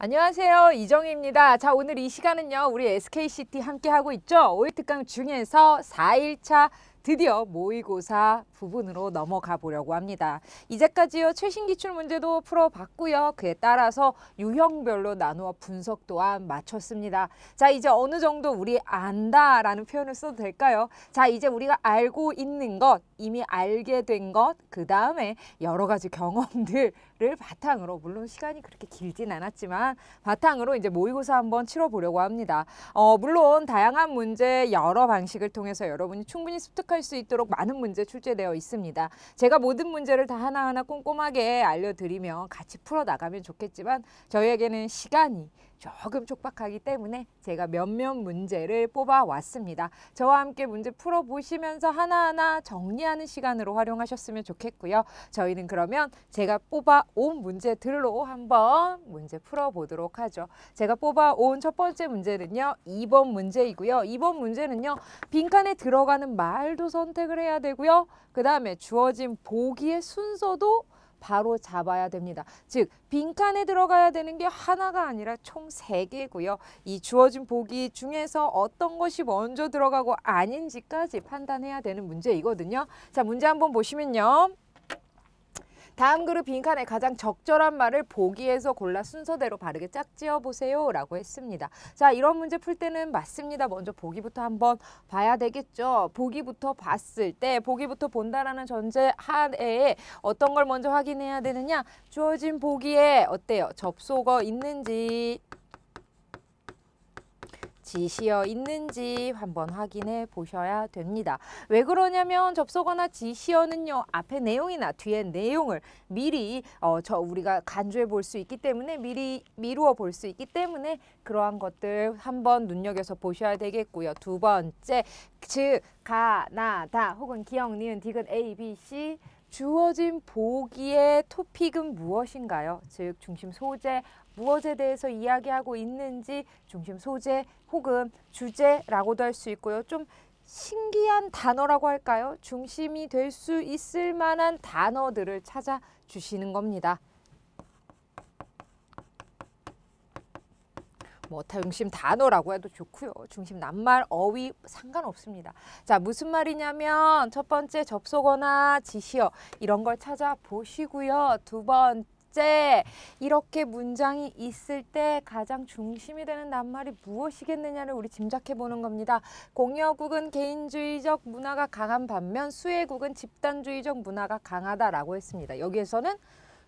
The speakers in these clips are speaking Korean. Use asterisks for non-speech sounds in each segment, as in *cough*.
안녕하세요. 이정희입니다. 자, 오늘 이 시간은요. 우리 SKCT 함께 하고 있죠. 오일 특강 중에서 4일차 드디어 모의고사 부분으로 넘어가 보려고 합니다. 이제까지요 최신 기출 문제도 풀어봤고요. 그에 따라서 유형별로 나누어 분석 또한 마쳤습니다. 자 이제 어느 정도 우리 안다라는 표현을 써도 될까요? 자 이제 우리가 알고 있는 것, 이미 알게 된 것, 그 다음에 여러 가지 경험들 을 바탕으로 물론 시간이 그렇게 길진 않았지만 바탕으로 이제 모의고사 한번 치러 보려고 합니다. 어, 물론 다양한 문제 여러 방식을 통해서 여러분이 충분히 습득할 수 있도록 많은 문제 출제되어 되어 있습니다. 제가 모든 문제를 다 하나하나 꼼꼼하게 알려드리며 같이 풀어나가면 좋겠지만 저희에게는 시간이 조금 촉박하기 때문에 제가 몇몇 문제를 뽑아왔습니다. 저와 함께 문제 풀어보시면서 하나하나 정리하는 시간으로 활용하셨으면 좋겠고요. 저희는 그러면 제가 뽑아온 문제들로 한번 문제 풀어보도록 하죠. 제가 뽑아온 첫 번째 문제는요. 2번 문제이고요. 2번 문제는요. 빈칸에 들어가는 말도 선택을 해야 되고요. 그 다음에 주어진 보기의 순서도 바로 잡아야 됩니다. 즉 빈칸에 들어가야 되는 게 하나가 아니라 총 세개고요이 주어진 보기 중에서 어떤 것이 먼저 들어가고 아닌지까지 판단해야 되는 문제이거든요. 자 문제 한번 보시면요. 다음 그룹 빈칸에 가장 적절한 말을 보기에서 골라 순서대로 바르게 짝지어 보세요 라고 했습니다. 자 이런 문제 풀 때는 맞습니다. 먼저 보기부터 한번 봐야 되겠죠. 보기부터 봤을 때 보기부터 본다라는 전제 하에 어떤 걸 먼저 확인해야 되느냐 주어진 보기에 어때요? 접속어 있는지 지시어 있는지 한번 확인해 보셔야 됩니다. 왜 그러냐면 접속어나 지시어는요. 앞에 내용이나 뒤에 내용을 미리 어, 저 우리가 간주해 볼 수 있기 때문에 미리 미루어 볼 수 있기 때문에 그러한 것들 한번 눈여겨서 보셔야 되겠고요. 두 번째, 즉, 가, 나, 다 혹은 기억, 니은, 디귿, A, B, C 주어진 보기의 토픽은 무엇인가요? 즉 중심 소재, 무엇에 대해서 이야기하고 있는지 중심 소재 혹은 주제라고도 할 수 있고요. 좀 신기한 단어라고 할까요? 중심이 될 수 있을 만한 단어들을 찾아 주시는 겁니다. 뭐 중심 단어라고 해도 좋고요. 중심 낱말, 어휘 상관없습니다. 자, 무슨 말이냐면 첫 번째 접속어나 지시어 이런 걸 찾아보시고요. 두 번째 첫째, 이렇게 문장이 있을 때 가장 중심이 되는 낱말이 무엇이겠느냐를 우리 짐작해 보는 겁니다. 공여국은 개인주의적 문화가 강한 반면 수혜국은 집단주의적 문화가 강하다라고 했습니다. 여기에서는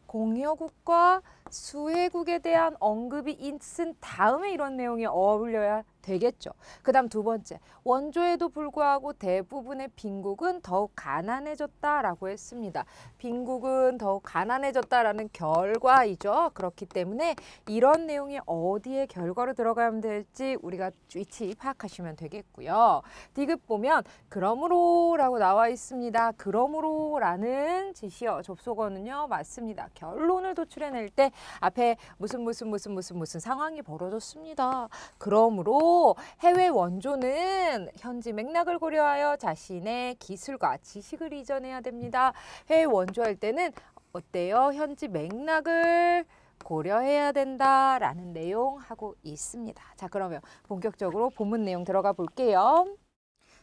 공여국과 수혜국에 대한 언급이 있은 다음에 이런 내용이 어울려야 되겠죠. 그 다음 두 번째, 원조에도 불구하고 대부분의 빈국은 더욱 가난해졌다라고 했습니다. 빈국은 더욱 가난해졌다라는 결과이죠. 그렇기 때문에 이런 내용이 어디에 결과로 들어가면 될지 우리가 위치 파악하시면 되겠고요. 디귿 보면 그러므로라고 나와 있습니다. 그러므로라는 지시어 접속어는요. 맞습니다. 결론을 도출해낼 때 앞에 무슨 무슨 무슨 무슨 무슨 상황이 벌어졌습니다. 그러므로 해외 원조는 현지 맥락을 고려하여 자신의 기술과 지식을 이전해야 됩니다. 해외 원조할 때는 어때요? 현지 맥락을 고려해야 된다라는 내용 하고 있습니다. 자, 그러면 본격적으로 본문 내용 들어가 볼게요.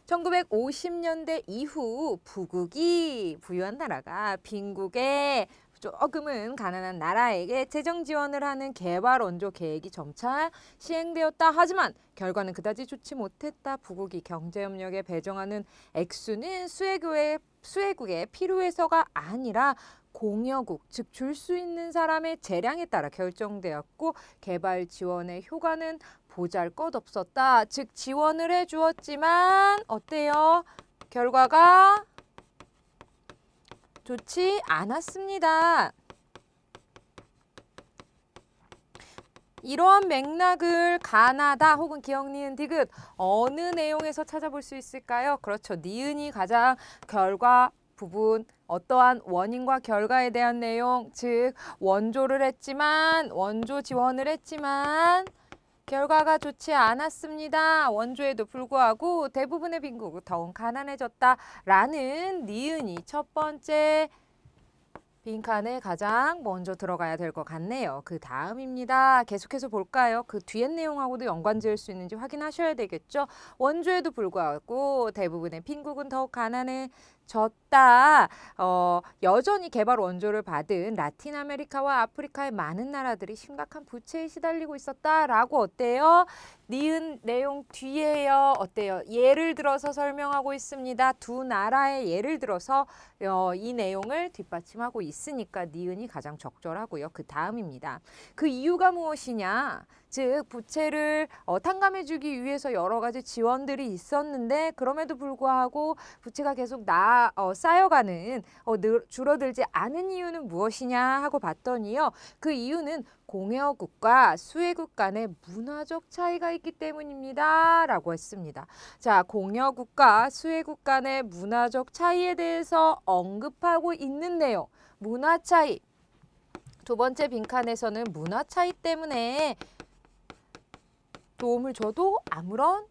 1950년대 이후 부국이 부유한 나라가 빈국에 조금은 가난한 나라에게 재정 지원을 하는 개발 원조 계획이 점차 시행되었다. 하지만 결과는 그다지 좋지 못했다. 부국이 경제협력에 배정하는 액수는 수혜국의, 수혜국의 필요해서가 아니라 공여국, 즉 줄 수 있는 사람의 재량에 따라 결정되었고 개발 지원의 효과는 보잘 것 없었다. 즉 지원을 해주었지만 어때요? 결과가 좋지 않았습니다. 이러한 맥락을 가나다 혹은 기억 니은 디귿 어느 내용에서 찾아볼 수 있을까요? 그렇죠. 니은이 가장 결과 부분 어떠한 원인과 결과에 대한 내용 즉 원조를 했지만 원조 지원을 했지만 결과가 좋지 않았습니다. 원조에도 불구하고 대부분의 빈국 더욱 가난해졌다라는 니은이 첫 번째 빈칸에 가장 먼저 들어가야 될 것 같네요. 그 다음입니다. 계속해서 볼까요? 그 뒤의 내용하고도 연관 지을 수 있는지 확인하셔야 되겠죠? 원조에도 불구하고 대부분의 빈국은 더욱 가난해 졌다. 어, 여전히 개발 원조를 받은 라틴 아메리카와 아프리카의 많은 나라들이 심각한 부채에 시달리고 있었다라고 어때요? 니은 내용 뒤에요. 어때요? 예를 들어서 설명하고 있습니다. 두 나라의 예를 들어서 어, 이 내용을 뒷받침하고 있으니까 니은이 가장 적절하고요. 그 다음입니다. 그 이유가 무엇이냐? 즉 부채를 어, 탕감해주기 위해서 여러 가지 지원들이 있었는데 그럼에도 불구하고 부채가 계속 나 어, 쌓여가는 어, 늘, 줄어들지 않은 이유는 무엇이냐 하고 봤더니요 그 이유는 공여국과 수혜국 간의 문화적 차이가 있기 때문입니다. 라고 했습니다. 자, 공여국가, 수혜국가 의 문화적 차이에 대해서 언급하고 있는데요. 문화 차이. 두 번째 빈칸에서는 문화 차이 때문에 도움을 줘도 아무런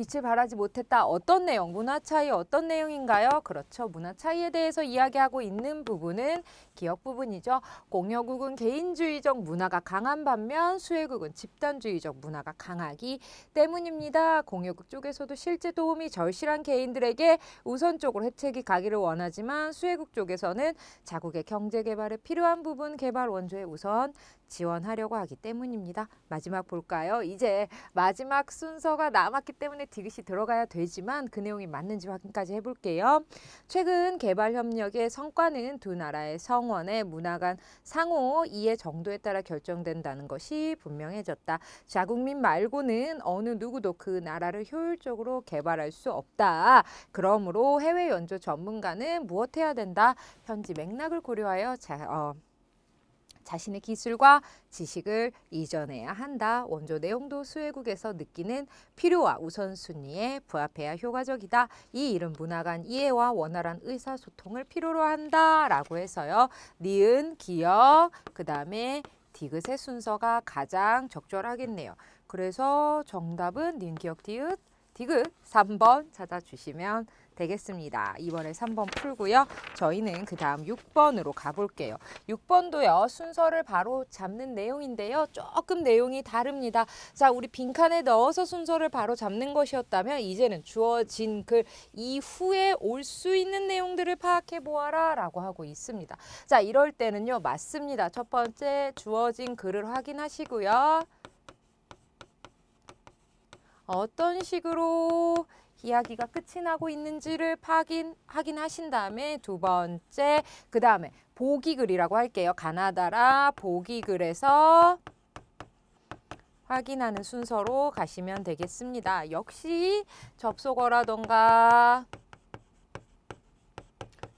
빛을 발하지 못했다. 어떤 내용, 문화 차이 어떤 내용인가요? 그렇죠. 문화 차이에 대해서 이야기하고 있는 부분은 기억 부분이죠. 공여국은 개인주의적 문화가 강한 반면 수혜국은 집단주의적 문화가 강하기 때문입니다. 공여국 쪽에서도 실제 도움이 절실한 개인들에게 우선적으로 혜택이 가기를 원하지만 수혜국 쪽에서는 자국의 경제 개발에 필요한 부분 개발 원조에 우선 지원하려고 하기 때문입니다. 마지막 볼까요? 이제 마지막 순서가 남았기 때문에 디귿이 들어가야 되지만 그 내용이 맞는지 확인까지 해볼게요. 최근 개발협력의 성과는 두 나라의 성원의 문화 간 상호 이해 정도에 따라 결정된다는 것이 분명해졌다. 자국민 말고는 어느 누구도 그 나라를 효율적으로 개발할 수 없다. 그러므로 해외 연조 전문가는 무엇해야 된다? 현지 맥락을 고려하여 자, 어, 자신의 기술과 지식을 이전해야 한다. 원조 내용도 수혜국에서 느끼는 필요와 우선순위에 부합해야 효과적이다. 이 일은 문화 간 이해와 원활한 의사소통을 필요로 한다. 라고 해서요. 니은, 기역, 그 다음에 디귿의 순서가 가장 적절하겠네요. 그래서 정답은 닌, 기역, 디귿, 디귿 3번 찾아주시면 되겠습니다. 2번에 3번 풀고요. 저희는 그 다음 6번으로 가볼게요. 6번도요. 순서를 바로 잡는 내용인데요. 조금 내용이 다릅니다. 자, 우리 빈칸에 넣어서 순서를 바로 잡는 것이었다면 이제는 주어진 글 이후에 올 수 있는 내용들을 파악해 보아라 라고 하고 있습니다. 자, 이럴 때는요. 맞습니다. 첫 번째 주어진 글을 확인하시고요. 어떤 식으로 이야기가 끝이 나고 있는지를 확인, 확인하신 다음에 두 번째, 그 다음에 보기글이라고 할게요. 가나다라 보기글에서 확인하는 순서로 가시면 되겠습니다. 역시 접속어라던가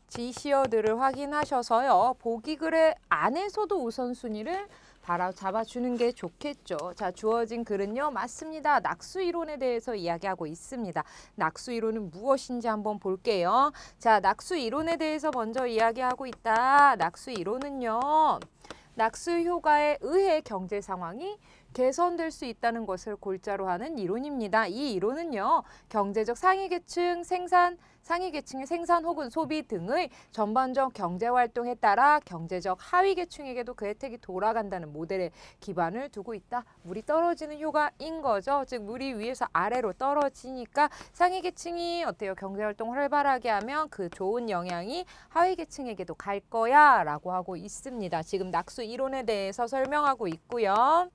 지시어들을 확인하셔서요. 보기글의 안에서도 우선순위를 바로잡아주는 게 좋겠죠. 자, 주어진 글은요. 맞습니다. 낙수 이론에 대해서 이야기하고 있습니다. 낙수 이론은 무엇인지 한번 볼게요. 자, 낙수 이론에 대해서 먼저 이야기하고 있다. 낙수 이론은요. 낙수 효과에 의해 경제 상황이 개선될 수 있다는 것을 골자로 하는 이론입니다. 이 이론은요. 경제적 상위계층 생산 상위 계층의 생산 혹은 소비 등의 전반적 경제 활동에 따라 경제적 하위 계층에게도 그 혜택이 돌아간다는 모델에 기반을 두고 있다. 물이 떨어지는 효과인 거죠. 즉 물이 위에서 아래로 떨어지니까 상위 계층이 어때요? 경제 활동을 활발하게 하면 그 좋은 영향이 하위 계층에게도 갈 거야라고 하고 있습니다. 지금 낙수 이론에 대해서 설명하고 있고요.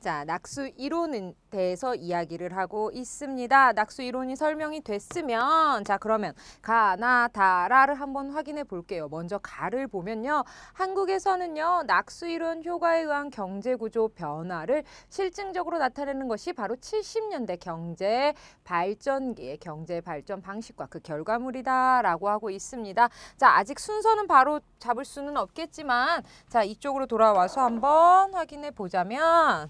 자, 낙수 이론에 대해서 이야기를 하고 있습니다. 낙수 이론이 설명이 됐으면 자, 그러면 가나다라를 한번 확인해 볼게요. 먼저 가를 보면요. 한국에서는요. 낙수 이론 효과에 의한 경제 구조 변화를 실증적으로 나타내는 것이 바로 70년대 경제 발전기의 예, 경제 발전 방식과 그 결과물이다라고 하고 있습니다. 자, 아직 순서는 바로 잡을 수는 없겠지만 자, 이쪽으로 돌아와서 한번 확인해 보자면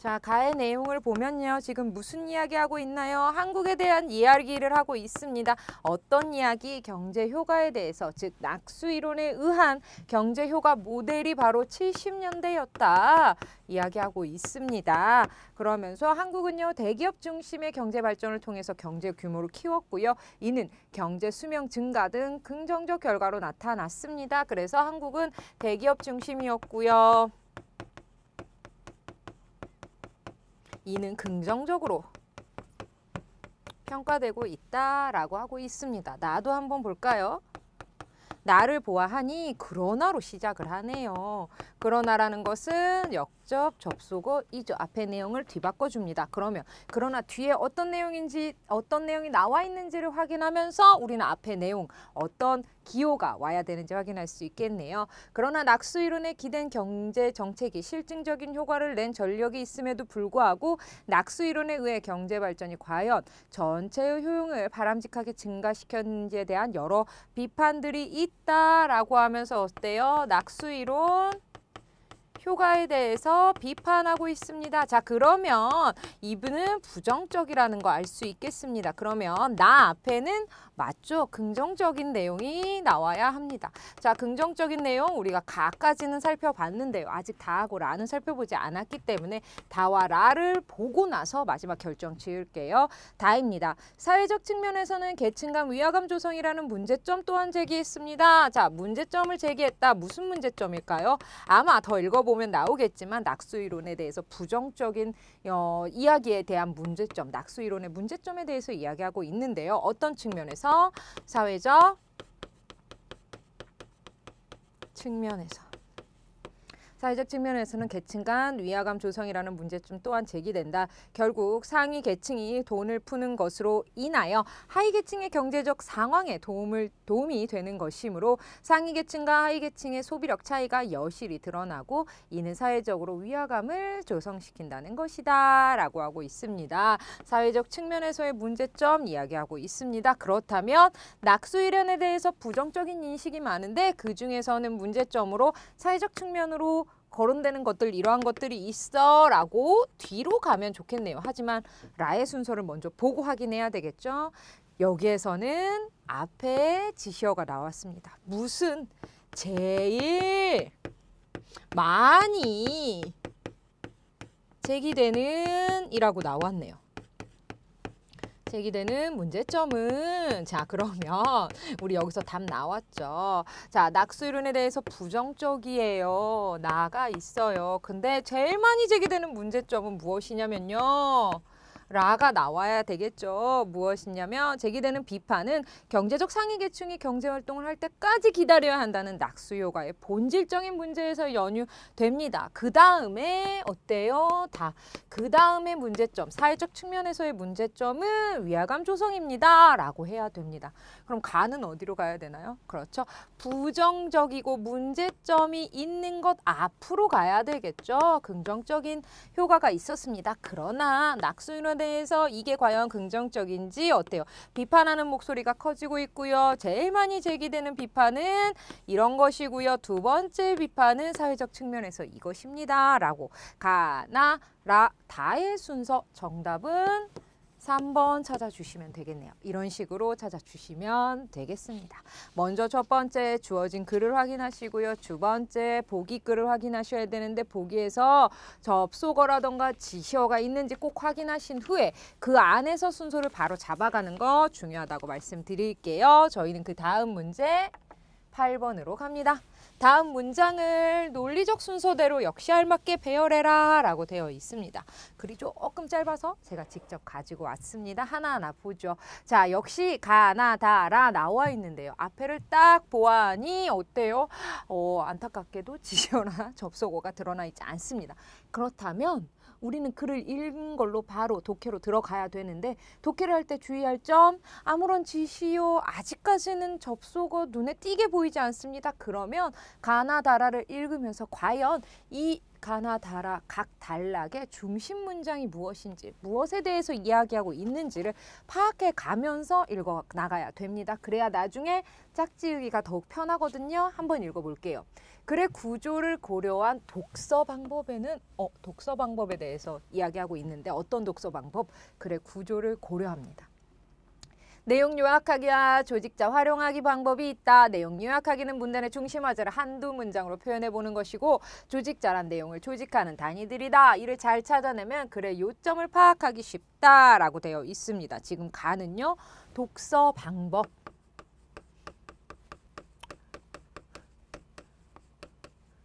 자, 가의 내용을 보면요. 지금 무슨 이야기 하고 있나요? 한국에 대한 이야기를 하고 있습니다. 어떤 이야기? 경제 효과에 대해서, 즉 낙수 이론에 의한 경제 효과 모델이 바로 70년대였다. 이야기하고 있습니다. 그러면서 한국은요. 대기업 중심의 경제 발전을 통해서 경제 규모를 키웠고요. 이는 경제 수명 증가 등 긍정적 결과로 나타났습니다. 그래서 한국은 대기업 중심이었고요. 이는 긍정적으로 평가되고 있다라고 하고 있습니다. 나도 한번 볼까요? 나를 보아하니 그러나로 시작을 하네요. 그러나라는 것은 역접 접속어이죠. 앞에 내용을 뒤바꿔 줍니다. 그러면 그러나 뒤에 어떤 내용인지 어떤 내용이 나와 있는지를 확인하면서 우리는 앞에 내용 어떤 기호가 와야 되는지 확인할 수 있겠네요. 그러나 낙수 이론에 기댄 경제 정책이 실증적인 효과를 낸 전력이 있음에도 불구하고 낙수 이론에 의해 경제 발전이 과연 전체의 효용을 바람직하게 증가시켰는지에 대한 여러 비판들이 있다라고 하면서 어때요? 낙수 이론 효과에 대해서 비판하고 있습니다. 자 그러면 이분은 부정적이라는 거 알 수 있겠습니다. 그러면 나 앞에는 맞죠? 긍정적인 내용이 나와야 합니다. 자, 긍정적인 내용 우리가 가까지는 살펴봤는데요. 아직 다하고 라는 살펴보지 않았기 때문에 다와 라를 보고 나서 마지막 결정 지을게요. 다입니다. 사회적 측면에서는 계층 간 위화감 조성이라는 문제점 또한 제기했습니다. 자, 문제점을 제기했다. 무슨 문제점일까요? 아마 더 읽어보면 나오겠지만 낙수이론에 대해서 부정적인 어, 이야기에 대한 문제점, 낙수이론의 문제점에 대해서 이야기하고 있는데요. 어떤 측면에서 사회적 측면에서 사회적 측면에서는 계층 간 위화감 조성이라는 문제점 또한 제기된다. 결국 상위 계층이 돈을 푸는 것으로 인하여 하위 계층의 경제적 상황에 도움을 도움이 되는 것이므로 상위 계층과 하위 계층의 소비력 차이가 여실히 드러나고 이는 사회적으로 위화감을 조성시킨다는 것이다라고 하고 있습니다. 사회적 측면에서의 문제점 이야기하고 있습니다. 그렇다면 낙수일련에 대해서 부정적인 인식이 많은데 그 중에서는 문제점으로 사회적 측면으로 거론되는 것들 이러한 것들이 있어 라고 뒤로 가면 좋겠네요. 하지만 라의 순서를 먼저 보고 확인해야 되겠죠. 여기에서는 앞에 지시어가 나왔습니다. 무슨 제일 많이 제기되는 이라고 나왔네요. 제기되는 문제점은 *laughs* 자 그러면 우리 여기서 답 나왔죠. 자 낙수이론에 대해서 부정적이에요. 나가 있어요. 근데 제일 많이 제기되는 문제점은 무엇이냐면요. 라가 나와야 되겠죠. 무엇이냐면 제기되는 비판은 경제적 상위 계층이 경제 활동을 할 때까지 기다려야 한다는 낙수 요가의 본질적인 문제에서 연유됩니다. 그 다음에 어때요? 다. 그 다음에 문제점, 사회적 측면에서의 문제점은 위화감 조성입니다. 라고 해야 됩니다. 그럼 가는 어디로 가야 되나요? 그렇죠. 부정적이고 문제점이 있는 것 앞으로 가야 되겠죠. 긍정적인 효과가 있었습니다. 그러나 낙수 인원 대해서 이게 과연 긍정적인지 어때요? 비판하는 목소리가 커지고 있고요. 제일 많이 제기되는 비판은 이런 것이고요. 두 번째 비판은 사회적 측면에서 이것입니다. 라고 가나 라 다의 순서 정답은 3번 찾아주시면 되겠네요. 이런 식으로 찾아주시면 되겠습니다. 먼저 첫 번째 주어진 글을 확인하시고요. 두 번째 보기 글을 확인하셔야 되는데 보기에서 접속어라던가 지시어가 있는지 꼭 확인하신 후에 그 안에서 순서를 바로 잡아가는 거 중요하다고 말씀드릴게요. 저희는 그 다음 문제 8번으로 갑니다. 다음 문장을 논리적 순서대로 역시 알맞게 배열해라 라고 되어 있습니다. 글이 조금 짧아서 제가 직접 가지고 왔습니다. 하나하나 보죠. 자 역시 가나다라 나와 있는데요. 앞에를 딱 보아하니 어때요? 어, 안타깝게도 *laughs* 지시어나 접속어가 드러나 있지 않습니다. 그렇다면 우리는 글을 읽은 걸로 바로 독해로 들어가야 되는데 독해를 할 때 주의할 점 아무런 지시요 아직까지는 접속어 눈에 띄게 보이지 않습니다. 그러면 가나다라를 읽으면서 과연 이 가나다라 각 단락의 중심 문장이 무엇인지 무엇에 대해서 이야기하고 있는지를 파악해 가면서 읽어 나가야 됩니다. 그래야 나중에 짝지으기가 더욱 편하거든요. 한번 읽어볼게요. 그래 구조를 고려한 독서 방법에는 어, 독서 방법에 대해서 이야기하고 있는데 어떤 독서 방법? 그래 구조를 고려합니다. 내용 요약하기와 조직자 활용하기 방법이 있다. 내용 요약하기는 문단의 중심 화제를 한두 문장으로 표현해 보는 것이고 조직자란 내용을 조직하는 단위들이다. 이를 잘 찾아내면 글의 요점을 파악하기 쉽다라고 되어 있습니다. 지금 가는요. 독서 방법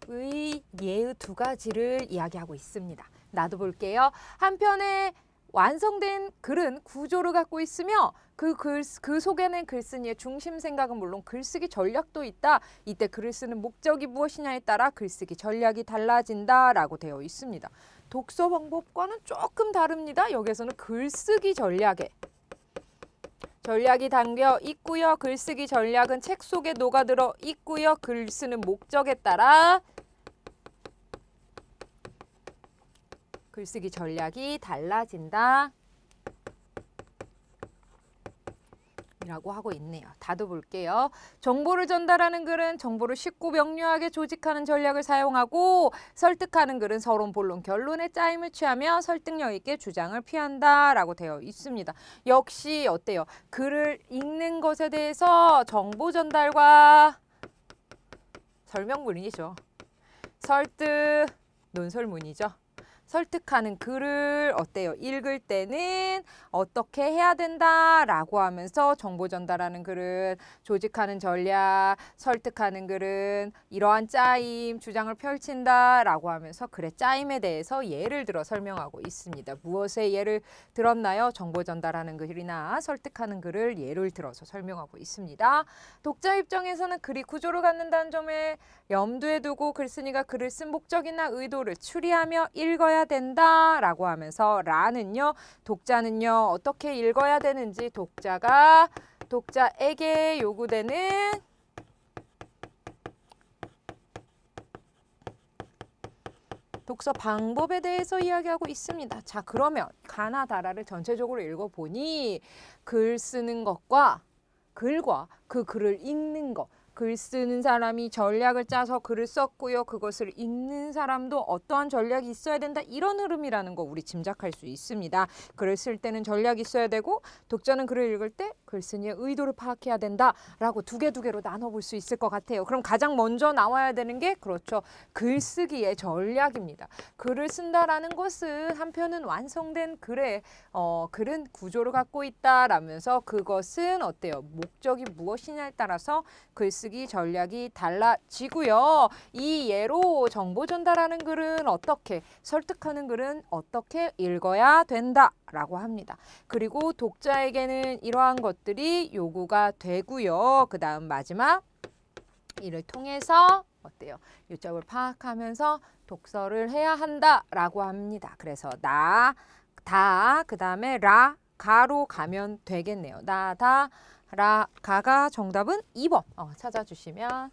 의 예의 두 가지를 이야기하고 있습니다. 나도 볼게요. 한편에 완성된 글은 구조를 갖고 있으며 그, 글, 그 속에는 글쓴이의 중심 생각은 물론 글쓰기 전략도 있다. 이때 글을 쓰는 목적이 무엇이냐에 따라 글쓰기 전략이 달라진다라고 되어 있습니다. 독서 방법과는 조금 다릅니다. 여기에서는 글쓰기 전략에 전략이 담겨 있고요. 글쓰기 전략은 책 속에 녹아들어 있고요. 글 쓰는 목적에 따라 글쓰기 전략이 달라진다. 라고 하고 있네요. 다도 볼게요. 정보를 전달하는 글은 정보를 쉽고 명료하게 조직하는 전략을 사용하고 설득하는 글은 서론 본론 결론의 짜임을 취하며 설득력 있게 주장을 피한다라고 되어 있습니다. 역시 어때요? 글을 읽는 것에 대해서 정보 전달과 설명문이죠. 설득 논설문이죠. 설득하는 글을 어때요? 읽을 때는 어떻게 해야 된다라고 하면서 정보 전달하는 글은 조직하는 전략, 설득하는 글은 이러한 짜임, 주장을 펼친다라고 하면서 글의 짜임에 대해서 예를 들어 설명하고 있습니다. 무엇에 예를 들었나요? 정보 전달하는 글이나 설득하는 글을 예를 들어서 설명하고 있습니다. 독자 입장에서는 글이 구조를 갖는다는 점에 염두에 두고 글쓴이가 글을 쓴 목적이나 의도를 추리하며 읽어야 된다라고 하면서 라는요. 독자는요. 어떻게 읽어야 되는지 독자가 독자에게 요구되는 독서 방법에 대해서 이야기하고 있습니다. 자 그러면 가나다라를 전체적으로 읽어보니 글 쓰는 것과 글과 그 글을 읽는 것글 쓰는 사람이 전략을 짜서 글을 썼고요. 그것을 읽는 사람도 어떠한 전략이 있어야 된다. 이런 흐름이라는 거 우리 짐작할 수 있습니다. 글을 쓸 때는 전략이 있어야 되고 독자는 글을 읽을 때 글쓴이의 의도를 파악해야 된다라고 두 개 두 개로 나눠볼 수 있을 것 같아요. 그럼 가장 먼저 나와야 되는 게 그렇죠. 글쓰기의 전략입니다. 글을 쓴다라는 것은 한편은 완성된 글의 어, 글은 구조를 갖고 있다라면서 그것은 어때요? 목적이 무엇이냐에 따라서 글쓰기 쓰기 전략이 달라지고요. 이 예로 정보 전달하는 글은 어떻게, 설득하는 글은 어떻게 읽어야 된다라고 합니다. 그리고 독자에게는 이러한 것들이 요구가 되고요. 그 다음 마지막 이를 통해서 어때요? 요점을 파악하면서 독서를 해야 한다라고 합니다. 그래서 나, 다, 그 다음에 라, 가로 가면 되겠네요. 나, 다, 라, 가가 정답은 2번 어, 찾아주시면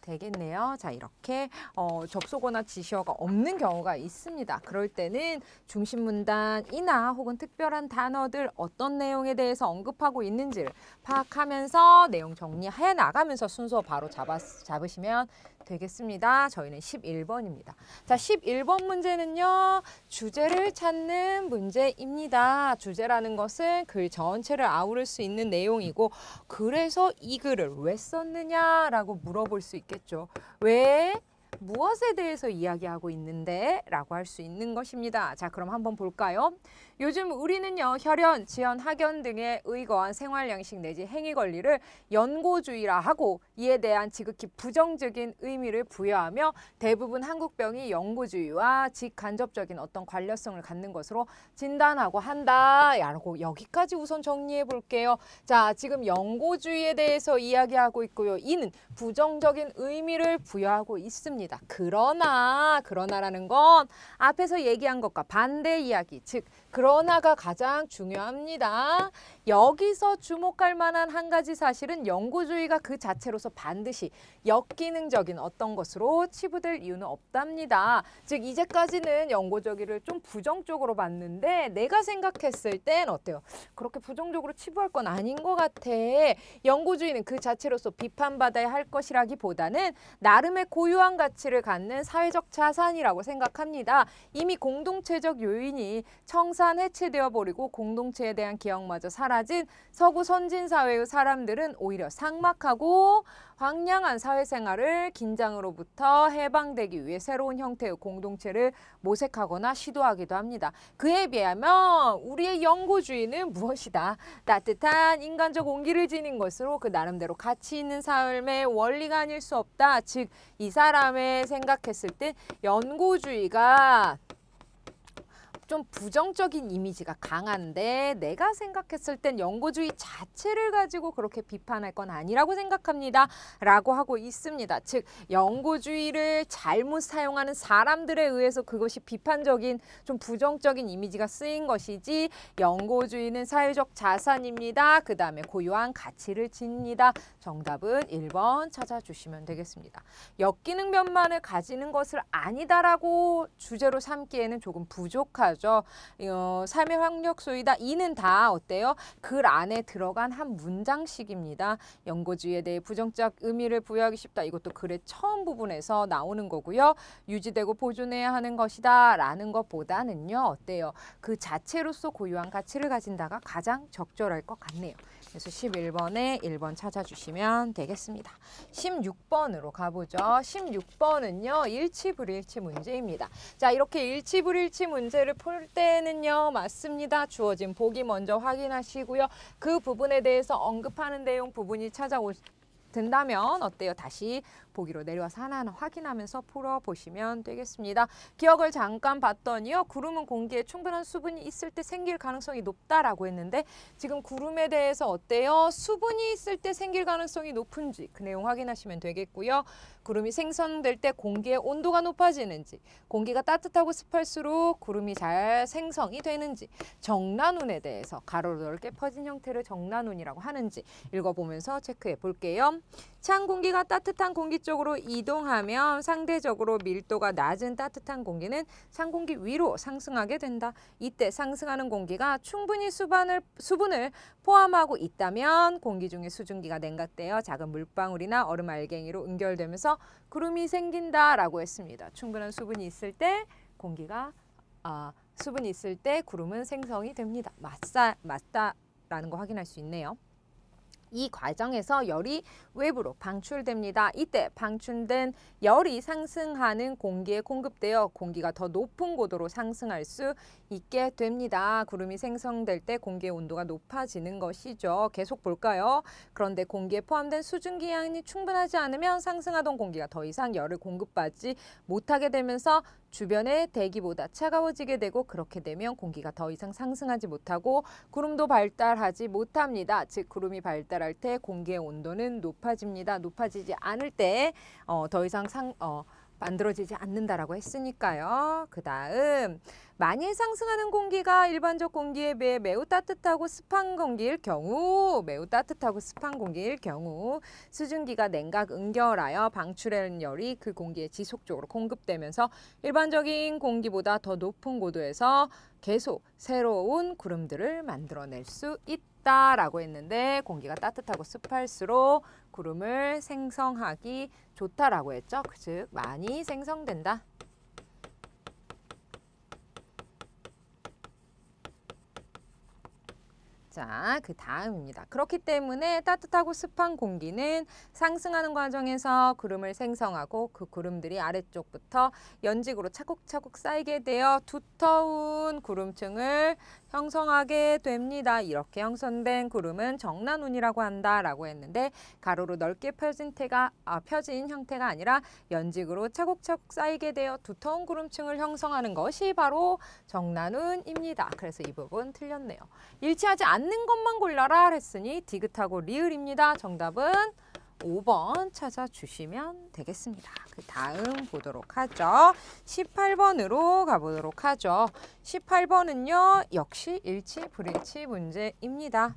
되겠네요. 자 이렇게 어, 접속어나 지시어가 없는 경우가 있습니다. 그럴 때는 중심문단이나 혹은 특별한 단어들 어떤 내용에 대해서 언급하고 있는지를 파악하면서 내용 정리해 나가면서 순서 바로 잡았, 잡으시면 되겠습니다. 저희는 11번입니다. 자, 11번 문제는요. 주제를 찾는 문제입니다. 주제라는 것은 글 전체를 아우를 수 있는 내용이고 그래서 이 글을 왜 썼느냐라고 물어볼 수 있겠죠. 왜 무엇에 대해서 이야기하고 있는데 라고 할 수 있는 것입니다. 자 그럼 한번 볼까요? 요즘 우리는요 혈연, 지연, 학연 등의 의거한 생활 양식 내지 행위 권리를 연고주의라 하고 이에 대한 지극히 부정적인 의미를 부여하며 대부분 한국병이 연고주의와 직간접적인 어떤 관련성을 갖는 것으로 진단하고 한다. 라고 여기까지 우선 정리해 볼게요. 자 지금 연고주의에 대해서 이야기하고 있고요. 이는 부정적인 의미를 부여하고 있습니다. 합니다. 그러나, 그러나라는 건 앞에서 얘기한 것과 반대 이야기, 즉 그러나가 가장 중요합니다. 여기서 주목할 만한 한 가지 사실은 영구주의가 그 자체로서 반드시 역기능적인 어떤 것으로 치부될 이유는 없답니다. 즉 이제까지는 영구주의를 좀 부정적으로 봤는데 내가 생각했을 땐 어때요? 그렇게 부정적으로 치부할 건 아닌 것 같아. 영구주의는 그 자체로서 비판받아야 할 것이라기보다는 나름의 고유한 가치를 갖는 사회적 자산이라고 생각합니다. 이미 공동체적 요인이 청사 파산 해체되어 버리고 공동체에 대한 기억마저 사라진 서구 선진 사회의 사람들은 오히려 상막하고 황량한 사회생활을 긴장으로부터 해방되기 위해 새로운 형태의 공동체를 모색하거나 시도하기도 합니다. 그에 비하면 우리의 영구주의는 무엇이다. 따뜻한 인간적 온기를 지닌 것으로 그 나름대로 가치 있는 삶의 원리가 아닐 수 없다. 즉 이 사람의 생각했을 때 연구주의가 좀 부정적인 이미지가 강한데 내가 생각했을 땐 영고주의 자체를 가지고 그렇게 비판할 건 아니라고 생각합니다. 라고 하고 있습니다. 즉 영고주의를 잘못 사용하는 사람들에 의해서 그것이 비판적인 좀 부정적인 이미지가 쓰인 것이지 영고주의는 사회적 자산입니다. 그 다음에 고유한 가치를 짓니다. 정답은 1번 찾아주시면 되겠습니다. 역기능변만을 가지는 것을 아니다라고 주제로 삼기에는 조금 부족한 중요하죠. 어, 삶의 활력소이다. 이는 다 어때요? 글 안에 들어간 한 문장식입니다. 연고주에 대해 부정적 의미를 부여하기 쉽다. 이것도 글의 처음 부분에서 나오는 거고요. 유지되고 보존해야 하는 것이다. 라는 것보다는요. 어때요? 그 자체로서 고유한 가치를 가진다가 가장 적절할 것 같네요. 그래서 11번에 1번 찾아주시면 되겠습니다. 16번으로 가보죠. 16번은요. 일치불일치 문제입니다. 자 이렇게 일치불일치 문제를 풀 때는요. 맞습니다. 주어진 보기 먼저 확인하시고요. 그 부분에 대해서 언급하는 내용 부분이 찾아올 든다면 어때요? 다시 보기로 내려와서 하나하나 확인하면서 풀어보시면 되겠습니다. 기억을 잠깐 봤더니요. 구름은 공기에 충분한 수분이 있을 때 생길 가능성이 높다라고 했는데 지금 구름에 대해서 어때요? 수분이 있을 때 생길 가능성이 높은지 그 내용 확인하시면 되겠고요. 구름이 생성될 때 공기의 온도가 높아지는지 공기가 따뜻하고 습할수록 구름이 잘 생성이 되는지 정란운에 대해서 가로로 넓게 퍼진 형태를 정란운이라고 하는지 읽어보면서 체크해 볼게요. 찬 공기가 따뜻한 공기 쪽으로 이동하면 상대적으로 밀도가 낮은 따뜻한 공기는 상공기 위로 상승하게 된다. 이때 상승하는 공기가 충분히 수반을, 수분을 포함하고 있다면 공기 중에 수증기가 냉각되어 작은 물방울이나 얼음 알갱이로 응결되면서 구름이 생긴다라고 했습니다. 충분한 수분이 있을 때 공기가 아, 수분이 있을 때 구름은 생성이 됩니다. 맞다, 맞다라는 거 확인할 수 있네요. 이 과정에서 열이 외부로 방출됩니다. 이때 방출된 열이 상승하는 공기에 공급되어 공기가 더 높은 고도로 상승할 수 있게 됩니다. 구름이 생성될 때 공기의 온도가 높아지는 것이죠. 계속 볼까요? 그런데 공기에 포함된 수증기양이 충분하지 않으면 상승하던 공기가 더 이상 열을 공급받지 못하게 되면서 주변의 대기보다 차가워지게 되고 그렇게 되면 공기가 더 이상 상승하지 못하고 구름도 발달하지 못합니다. 즉 구름이 발달할 때 공기의 온도는 높아집니다. 높아지지 않을 때더 어, 이상 상, 어, 만들어지지 않는다라고 했으니까요. 그 다음 많이 상승하는 공기가 일반적 공기에 비해 매우 따뜻하고 습한 공기일 경우 매우 따뜻하고 습한 공기일 경우 수증기가 냉각 응결하여 방출하는 열이 그 공기에 지속적으로 공급되면서 일반적인 공기보다 더 높은 고도에서 계속 새로운 구름들을 만들어낼 수 있다라고 했는데 공기가 따뜻하고 습할수록 구름을 생성하기 좋다라고 했죠. 즉 많이 생성된다. 자, 그 다음입니다. 그렇기 때문에 따뜻하고 습한 공기는 상승하는 과정에서 구름을 생성하고 그 구름들이 아래쪽부터 연직으로 차곡차곡 쌓이게 되어 두터운 구름층을 형성하게 됩니다. 이렇게 형성된 구름은 정난운이라고 한다라고 했는데 가로로 넓게 펴진 태가 아, 펴진 형태가 아니라 연직으로 차곡차곡 쌓이게 되어 두터운 구름층을 형성하는 것이 바로 정난운입니다 그래서 이 부분 틀렸네요. 일치하지 않는 맞는 것만 골라라 했으니 디귿하고 리을입니다. 정답은 5번 찾아주시면 되겠습니다. 그 다음 보도록 하죠. 18번으로 가보도록 하죠. 18번은요. 역시 일치 불일치 문제입니다.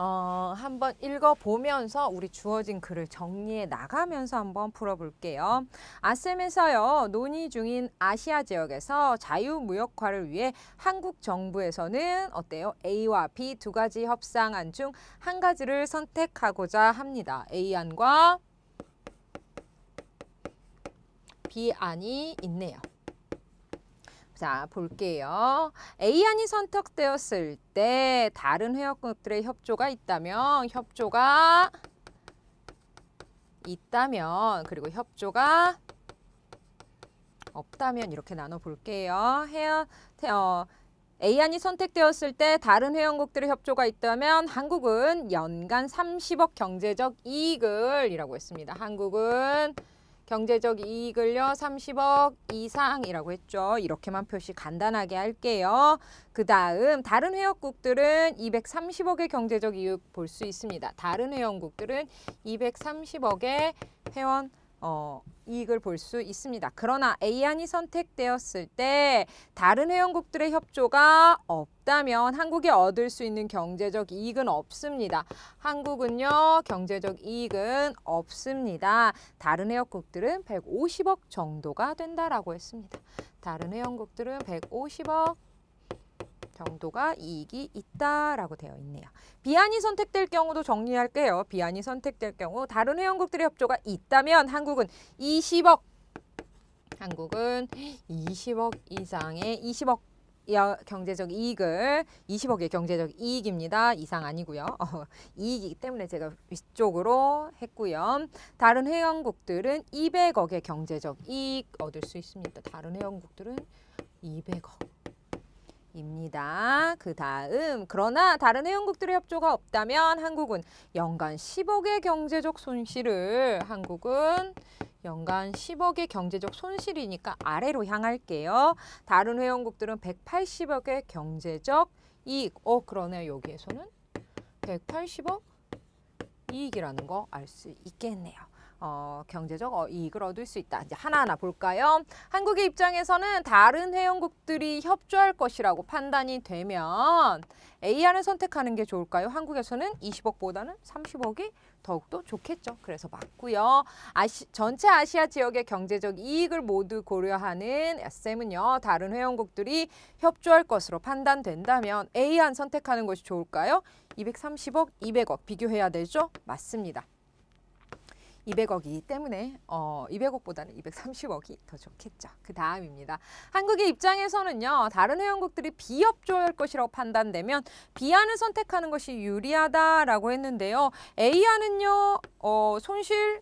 어, 한번 읽어보면서 우리 주어진 글을 정리해 나가면서 한번 풀어볼게요. 아셈에서요. 논의 중인 아시아 지역에서 자유무역화를 위해 한국 정부에서는 어때요? A와 B 두 가지 협상안 중 한 가지를 선택하고자 합니다. A안과 B안이 있네요. 자 볼게요. a 안 선택되었을 때 다른 회원국들의 협조가 있다면 협조가 있다면 그리고 협조가 없다면 이렇게 나눠볼게요. 헤어, 어, a 안 선택되었을 때 다른 회원국들의 협조가 있다면 한국은 연간 30억 경제적 이익을 이라고 했습니다. 한국은 경제적 이익을요 30억 이상이라고 했죠. 이렇게만 표시 간단하게 할게요. 그 다음 다른 회원국들은 230억의 경제적 이익 볼 수 있습니다. 다른 회원국들은 230억의 회원 어, 이익을 볼 수 있습니다. 그러나 A안이 선택되었을 때 다른 회원국들의 협조가 없다면 한국이 얻을 수 있는 경제적 이익은 없습니다. 한국은요 경제적 이익은 없습니다. 다른 회원국들은 150억 정도가 된다라고 했습니다. 다른 회원국들은 150억 경도가 이익이 있다라고 되어 있네요. 비안이 선택될 경우도 정리할게요. 비안이 선택될 경우 다른 회원국들의 협조가 있다면 한국은 20억 한국은 20억 이상의 20억 경제적 이익을 20억의 경제적 이익입니다. 이상 아니고요. *laughs* 어, 이익이기 때문에 제가 위쪽으로 했고요. 다른 회원국들은 200억의 경제적 이익 얻을 수 있습니다. 다른 회원국들은 200억. 입니다. 그 다음 그러나 다른 회원국들의 협조가 없다면 한국은 연간 10억의 경제적 손실을 한국은 연간 10억의 경제적 손실이니까 아래로 향할게요. 다른 회원국들은 180억의 경제적 이익. 어 그러네 여기에서는 180억 이익이라는 거 알 수 있겠네요. 어, 경제적 어, 이익을 얻을 수 있다. 이제 하나하나 볼까요? 한국의 입장에서는 다른 회원국들이 협조할 것이라고 판단이 되면 A안을 선택하는 게 좋을까요? 한국에서는 20억보다는 30억이 더욱더 좋겠죠. 그래서 맞고요. 아시, 전체 아시아 지역의 경제적 이익을 모두 고려하는 SM은요. 다른 회원국들이 협조할 것으로 판단된다면 A안 선택하는 것이 좋을까요? 230억, 200억 비교해야 되죠? 맞습니다. 200억이기 때문에 어, 200억보다는 230억이 더 좋겠죠. 그 다음입니다. 한국의 입장에서는요. 다른 회원국들이 비협조할 것이라고 판단되면 B안을 선택하는 것이 유리하다라고 했는데요. A안은요. 어, 손실이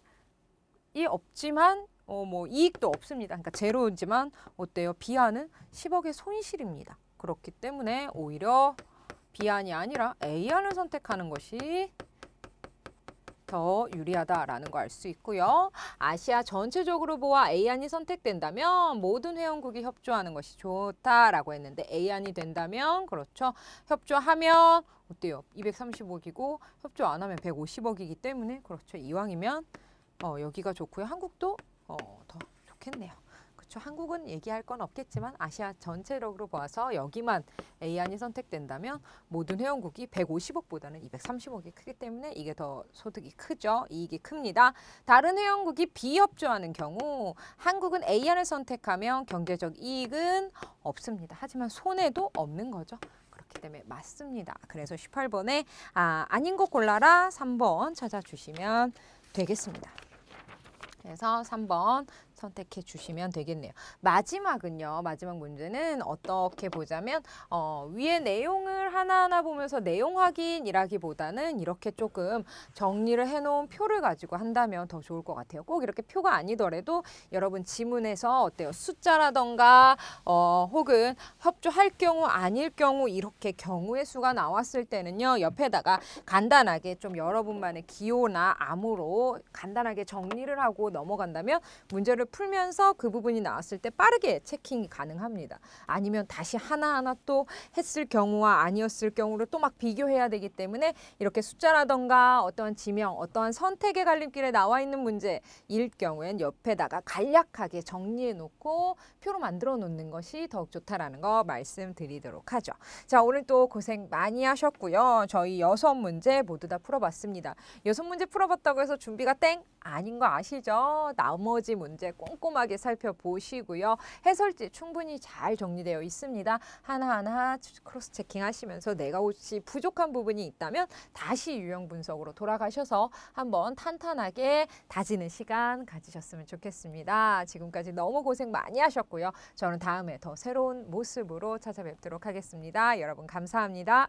없지만 어, 뭐 이익도 없습니다. 그러니까 제로지만 어때요? B안은 10억의 손실입니다. 그렇기 때문에 오히려 B안이 아니라 A안을 선택하는 것이 더 유리하다라는 거 알 수 있고요. 아시아 전체적으로 보아 A안이 선택된다면 모든 회원국이 협조하는 것이 좋다라고 했는데 A안이 된다면 그렇죠. 협조하면 어때요? 230억이고 협조 안 하면 150억이기 때문에 그렇죠. 이왕이면 어, 여기가 좋고요. 한국도 어, 더 좋겠네요. 그렇죠. 한국은 얘기할 건 없겠지만 아시아 전체적으로 보아서 여기만 A안이 선택된다면 모든 회원국이 150억보다는 230억이 크기 때문에 이게 더 소득이 크죠. 이익이 큽니다. 다른 회원국이 비협조하는 경우 한국은 A안을 선택하면 경제적 이익은 없습니다. 하지만 손해도 없는 거죠. 그렇기 때문에 맞습니다. 그래서 18번에 아, 아닌 것 골라라 3번 찾아주시면 되겠습니다. 그래서 3번 선택해 주시면 되겠네요. 마지막은요. 마지막 문제는 어떻게 보자면 어, 위에 내용을 하나하나 보면서 내용 확인이라기보다는 이렇게 조금 정리를 해놓은 표를 가지고 한다면 더 좋을 것 같아요. 꼭 이렇게 표가 아니더라도 여러분 지문에서 어때요? 숫자라던가 어, 혹은 협조할 경우 아닐 경우 이렇게 경우의 수가 나왔을 때는요. 옆에다가 간단하게 좀 여러분만의 기호나 암호로 간단하게 정리를 하고 넘어간다면 문제를 걸 풀면서 그 부분이 나왔을 때 빠르게 체킹이 가능합니다. 아니면 다시 하나하나 또 했을 경우와 아니었을 경우를 또 막 비교해야 되기 때문에 이렇게 숫자라던가 어떠한 지명, 어떠한 선택의 갈림길에 나와 있는 문제일 경우엔 옆에다가 간략하게 정리해 놓고 표로 만들어 놓는 것이 더욱 좋다라는 거 말씀드리도록 하죠. 자, 오늘 또 고생 많이 하셨고요. 저희 여섯 문제 모두 다 풀어봤습니다. 여섯 문제 풀어봤다고 해서 준비가 땡? 아닌 거 아시죠? 나머지 문제 꼼꼼하게 살펴보시고요. 해설지 충분히 잘 정리되어 있습니다. 하나하나 크로스 체킹하시면서 내가 혹시 부족한 부분이 있다면 다시 유형 분석으로 돌아가셔서 한번 탄탄하게 다지는 시간 가지셨으면 좋겠습니다. 지금까지 너무 고생 많이 하셨고요. 저는 다음에 더 새로운 모습으로 찾아뵙도록 하겠습니다. 여러분 감사합니다.